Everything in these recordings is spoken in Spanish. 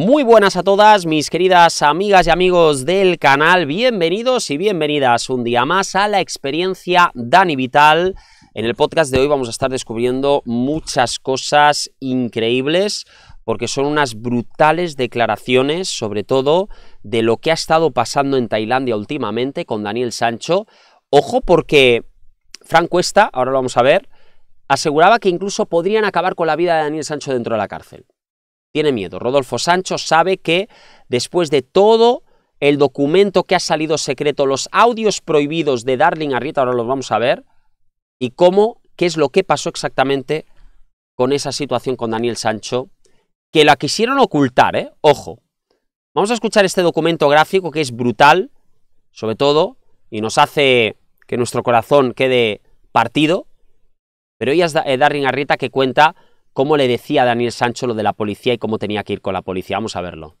Muy buenas a todas mis queridas amigas y amigos del canal, bienvenidos y bienvenidas un día más a la experiencia Dani Vital. En el podcast de hoy vamos a estar descubriendo muchas cosas increíbles porque son unas brutales declaraciones, sobre todo de lo que ha estado pasando en Tailandia últimamente con Daniel Sancho. Ojo porque Frank Cuesta, ahora lo vamos a ver, aseguraba que incluso podrían acabar con la vida de Daniel Sancho dentro de la cárcel tiene miedo. Rodolfo Sancho sabe que después de todo el documento que ha salido secreto, los audios prohibidos de Darling Arrieta, ahora los vamos a ver, y cómo, qué es lo que pasó exactamente con esa situación con Daniel Sancho, que la quisieron ocultar, ¿eh? Ojo. Vamos a escuchar este documento gráfico que es brutal, sobre todo, y nos hace que nuestro corazón quede partido, pero ella es eh, Darling Arrieta que cuenta cómo le decía a Daniel Sancho lo de la policía y cómo tenía que ir con la policía. Vamos a verlo.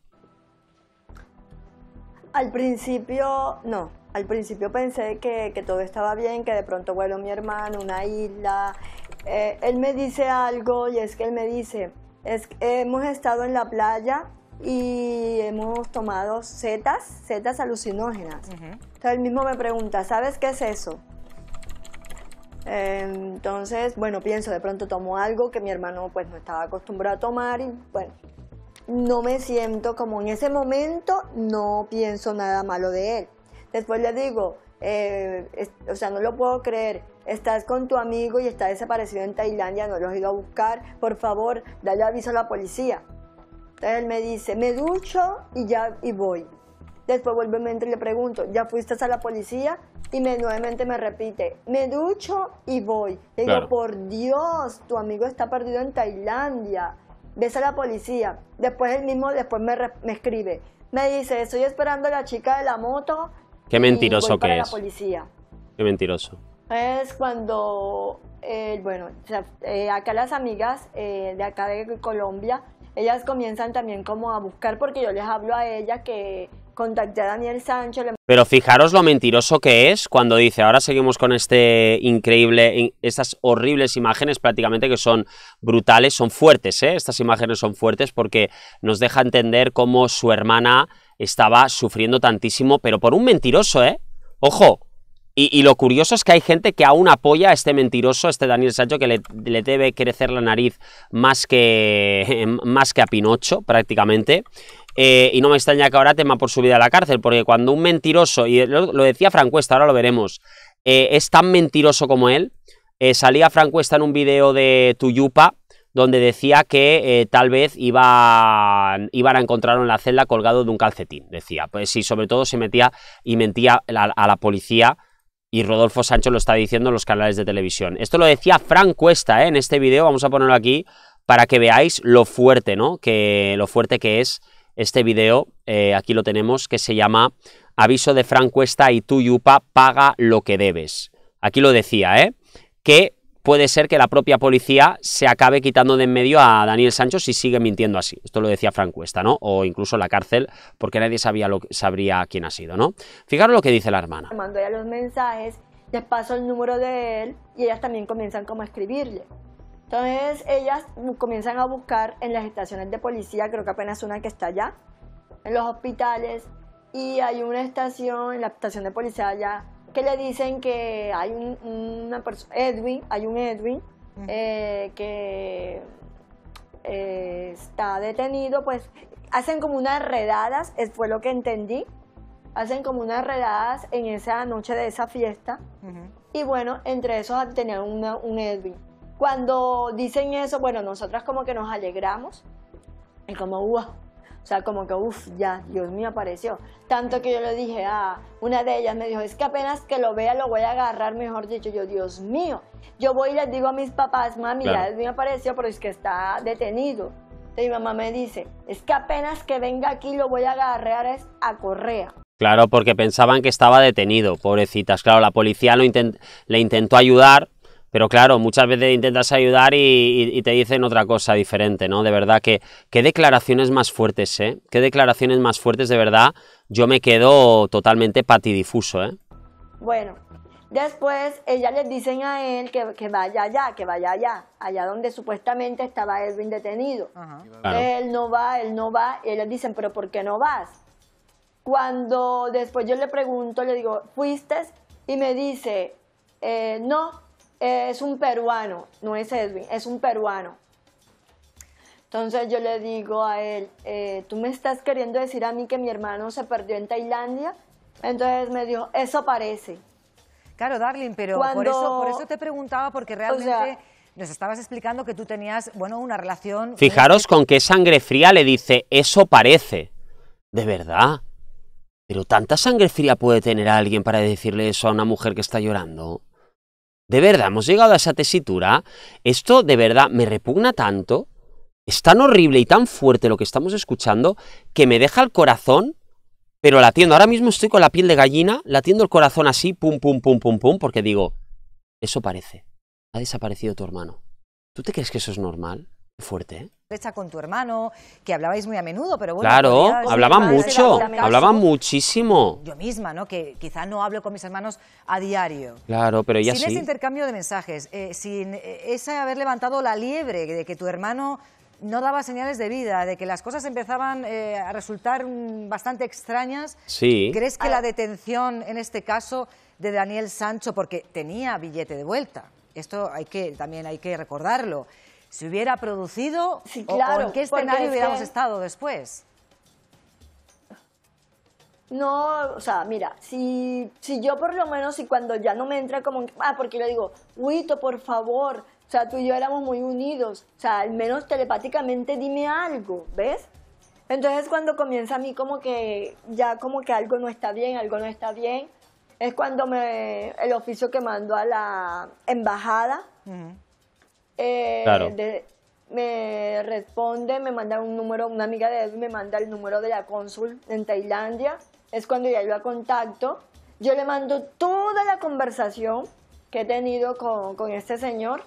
Al principio, no. Al principio pensé que, todo estaba bien, que de pronto vuelo mi hermano, una isla. Eh, él me dice algo y es que él me dice, es, hemos estado en la playa y hemos tomado setas, setas alucinógenas. Entonces él mismo me pregunta, ¿sabes qué es eso? Entonces, bueno, pienso, de pronto tomo algo que mi hermano pues no estaba acostumbrado a tomar y bueno, no me siento como en ese momento, no pienso nada malo de él. Después le digo, eh, o sea, no lo puedo creer, estás con tu amigo y está desaparecido en Tailandia, no lo has ido a buscar, por favor, dale aviso a la policía. Entonces él me dice, me ducho y ya y voy. Después vuelvo y le pregunto, ¿ya fuiste a la policía? Y nuevamente me repite, me ducho y voy. Le digo, por Dios, tu amigo está perdido en Tailandia. Ves a la policía. Después él mismo, después me, me escribe. Me dice, estoy esperando a la chica de la moto. Qué mentiroso que es. la policía. Qué mentiroso. Es cuando, eh, bueno, eh, acá las amigas eh, de acá de Colombia, ellas comienzan también como a buscar, porque yo les hablo a ellas que a Daniel Pero fijaros lo mentiroso que es cuando dice, ahora seguimos con este increíble, estas horribles imágenes prácticamente que son brutales, son fuertes, ¿eh? estas imágenes son fuertes porque nos deja entender cómo su hermana estaba sufriendo tantísimo, pero por un mentiroso, ¿eh? Ojo, y, lo curioso es que hay gente que aún apoya a este mentiroso, a este Daniel Sancho, que le, debe crecer la nariz más que, em, más que a Pinocho, prácticamente. Eh, y no me extraña que ahora tema por su vida a la cárcel, porque cuando un mentiroso, y lo, decía Francuesta, ahora lo veremos, eh, es tan mentiroso como él, eh, salía salía Francuesta en un video de Tuyupa, donde decía que tal vez iban, a encontrarlo en la celda colgado de un calcetín, decía. Pues sí, sobre todo se metía y mentía a la policía y Rodolfo Sancho lo está diciendo en los canales de televisión. Esto lo decía Fran Cuesta ¿eh? en este video, vamos a ponerlo aquí para que veáis lo fuerte, ¿no? Que lo fuerte que es este video. Eh, aquí lo tenemos, que se llama Aviso de Fran Cuesta y tú Yupa paga lo que debes. Aquí lo decía, ¿eh? Que puede ser que la propia policía se acabe quitando de en medio a Daniel Sancho si sigue mintiendo así. Esto lo decía Frank Cuesta, ¿no? O incluso la cárcel, porque nadie sabía lo, sabría quién ha sido, ¿no? Fijaros lo que dice la hermana. Mando ya los mensajes, les paso el número de él y ellas también comienzan como a escribirle. Entonces ellas comienzan a buscar en las estaciones de policía, creo que apenas una que está allá, en los hospitales, y hay una estación, en la estación de policía allá, que le dicen que hay un, una persona, Edwin, hay un Edwin eh, que eh, está detenido, pues hacen como unas redadas, fue lo que entendí, hacen como unas redadas en esa noche de esa fiesta y bueno, entre esos tenían una, un Edwin. Cuando dicen eso, bueno, nosotras como que nos alegramos y como, ¡guau! O sea, como que, uff, ya, Dios mío apareció. Tanto que yo le dije a una de ellas, me dijo, es que apenas que lo vea lo voy a agarrar, mejor dicho, yo, Dios mío. Yo voy y les digo a mis papás, mami, ya Dios mío apareció, pero es que está detenido. Entonces mi mamá me dice, es que apenas que venga aquí lo voy a agarrar es a correa. Claro, porque pensaban que estaba detenido, pobrecitas. Claro, la policía lo le intentó ayudar, pero claro, muchas veces intentas ayudar y, te dicen otra cosa diferente, ¿no? De verdad que qué declaraciones más fuertes, ¿eh? Qué declaraciones más fuertes, de verdad, yo me quedo totalmente patidifuso, ¿eh? Bueno, después ellas les dicen a él que, vaya allá, que vaya allá, allá donde supuestamente estaba Edwin detenido. Él no va, él no va, y ellos dicen, pero ¿por qué no vas? Cuando después yo le pregunto, le digo, ¿fuiste? Y me dice, eh, no, es un peruano, no es Edwin, es un peruano. Entonces yo le digo a él, eh, ¿tú me estás queriendo decir a mí que mi hermano se perdió en Tailandia? Entonces me dijo, eso parece. Claro, Darling, pero por, eso, te preguntaba, porque realmente... nos estabas explicando que tú tenías, bueno, una relación... Fijaros con qué sangre fría le dice, eso parece. De verdad. Pero tanta sangre fría puede tener alguien para decirle eso a una mujer que está llorando. De verdad, hemos llegado a esa tesitura. Esto de verdad me repugna tanto. Es tan horrible y tan fuerte lo que estamos escuchando que me deja el corazón, pero latiendo. Ahora mismo estoy con la piel de gallina, latiendo el corazón así, pum, pum, pum, pum, pum, porque digo, eso parece. Ha desaparecido tu hermano. ¿Tú te crees que eso es normal? Fuerte, ¿eh? con tu hermano, que hablabais muy a menudo, pero bueno. Claro, hablaba mucho, hablaba muchísimo. Yo misma, ¿no? Que quizá no hablo con mis hermanos a diario. Claro, pero ya Sin ese intercambio de mensajes, eh, sin eh, ese haber levantado la liebre de que tu hermano no daba señales de vida, de que las cosas empezaban a resultar mm, bastante extrañas. Sí. ¿Crees que la detención, en este caso, de Daniel Sancho, porque tenía billete de vuelta, esto hay que, también hay que recordarlo, se hubiera producido sí, o, en qué escenario hubiéramos estado después. No, o sea, mira, si, si yo por lo menos, si cuando ya no me entra como... Ah, porque le digo, Huito, por favor, o sea, tú y yo éramos muy unidos, o sea, al menos telepáticamente dime algo, ¿ves? Entonces cuando comienza a mí como que ya como que algo no está bien, algo no está bien, es cuando me, el oficio que mando a la embajada, eh, me responde, me manda un número, una amiga de él me manda el número de la cónsul en Tailandia. Es cuando ya yo a contacto. Yo le mando toda la conversación que he tenido con, este señor.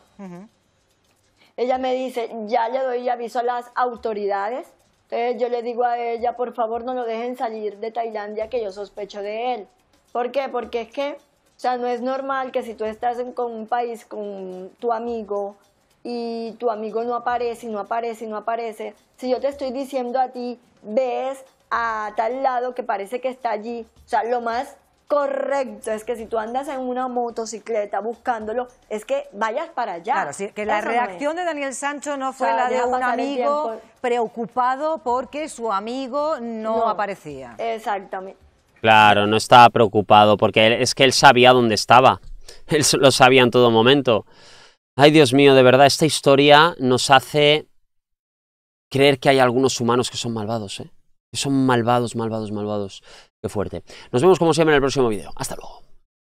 Ella me dice, ya le doy aviso a las autoridades. Entonces yo le digo a ella, por favor no lo dejen salir de Tailandia, que yo sospecho de él. ¿Por qué? Porque es que, o sea, no es normal que si tú estás con un país, con tu amigo, y tu amigo no aparece y no aparece y no aparece, si yo te estoy diciendo a ti, ves a tal lado que parece que está allí, o sea, lo más correcto es que si tú andas en una motocicleta buscándolo, es que vayas para allá. Claro, que la reacción de Daniel Sancho no fue la de un amigo preocupado porque su amigo no, aparecía. Exactamente. Claro, no estaba preocupado porque es que él sabía dónde estaba. Él lo sabía en todo momento. Ay, Dios mío, de verdad, esta historia nos hace creer que hay algunos humanos que son malvados, ¿eh? Que son malvados, malvados, malvados. Qué fuerte. Nos vemos como siempre en el próximo video. Hasta luego.